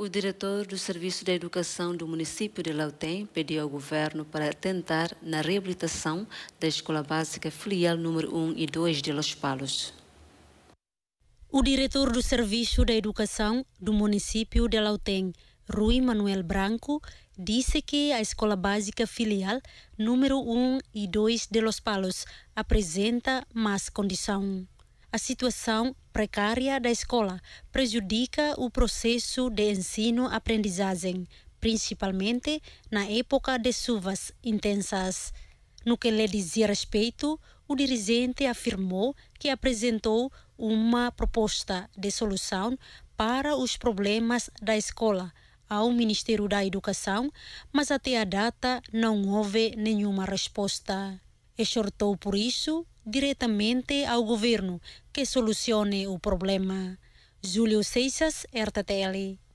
O diretor do Serviço de Educação do município de Lautem pediu ao governo para tentar na reabilitação da Escola Básica Filial número 1 e 2 de Los Palos. O diretor do Serviço de Educação do município de Lautem, Rui Manuel Branco, disse que a Escola Básica Filial número 1 e 2 de Los Palos apresenta más condição a situação precária da escola prejudica o processo de ensino-aprendizagem, principalmente na época de chuvas intensas. No que lhe dizia respeito, o dirigente afirmou que apresentou uma proposta de solução para os problemas da escola ao Ministério da Educação, mas até a data não houve nenhuma resposta exortou por isso diretamente ao governo que solucione o problema. Júlio Seixas, RTL.